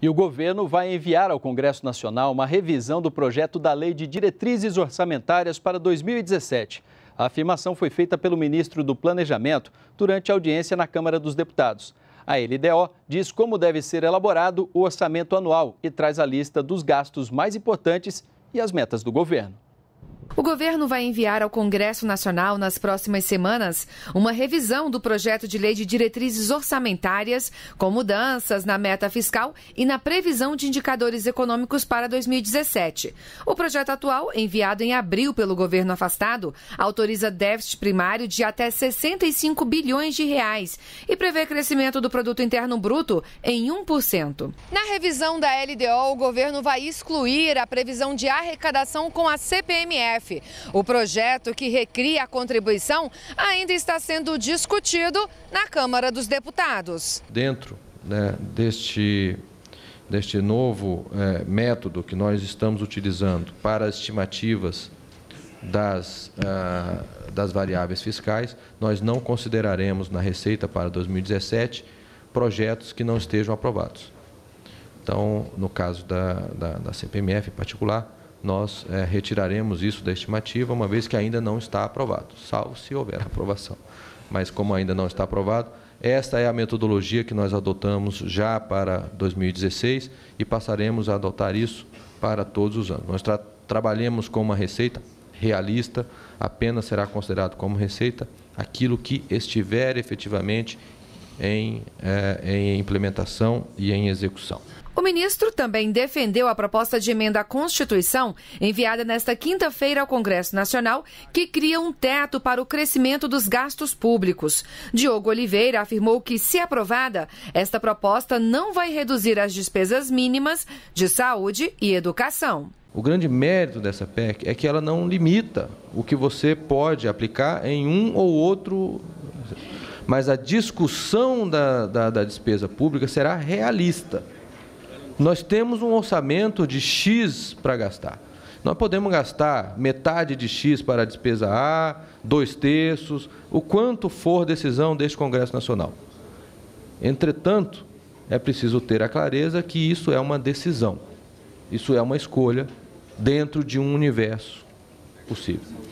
E o governo vai enviar ao Congresso Nacional uma revisão do projeto da Lei de Diretrizes Orçamentárias para 2017. A afirmação foi feita pelo ministro do Planejamento durante a audiência na Câmara dos Deputados. A LDO diz como deve ser elaborado o orçamento anual e traz a lista dos gastos mais importantes e as metas do governo. O governo vai enviar ao Congresso Nacional nas próximas semanas uma revisão do projeto de lei de diretrizes orçamentárias, com mudanças na meta fiscal e na previsão de indicadores econômicos para 2017. O projeto atual, enviado em abril pelo governo afastado, autoriza déficit primário de até 65 bilhões de reais e prevê crescimento do produto interno bruto em 1%. Na revisão da LDO, o governo vai excluir a previsão de arrecadação com a CPMF o projeto que recria a contribuição ainda está sendo discutido na Câmara dos Deputados. Dentro né, deste, deste novo é, método que nós estamos utilizando para as estimativas das, ah, das variáveis fiscais, nós não consideraremos na Receita para 2017 projetos que não estejam aprovados. Então, no caso da, da, da CPMF em particular, nós é, retiraremos isso da estimativa, uma vez que ainda não está aprovado, salvo se houver aprovação. Mas como ainda não está aprovado, esta é a metodologia que nós adotamos já para 2016 e passaremos a adotar isso para todos os anos. Nós tra trabalhamos com uma receita realista, apenas será considerado como receita aquilo que estiver efetivamente em, eh, em implementação e em execução. O ministro também defendeu a proposta de emenda à Constituição, enviada nesta quinta-feira ao Congresso Nacional, que cria um teto para o crescimento dos gastos públicos. Diogo Oliveira afirmou que, se aprovada, esta proposta não vai reduzir as despesas mínimas de saúde e educação. O grande mérito dessa PEC é que ela não limita o que você pode aplicar em um ou outro mas a discussão da, da, da despesa pública será realista. Nós temos um orçamento de X para gastar. Nós podemos gastar metade de X para a despesa A, dois terços, o quanto for decisão deste Congresso Nacional. Entretanto, é preciso ter a clareza que isso é uma decisão, isso é uma escolha dentro de um universo possível.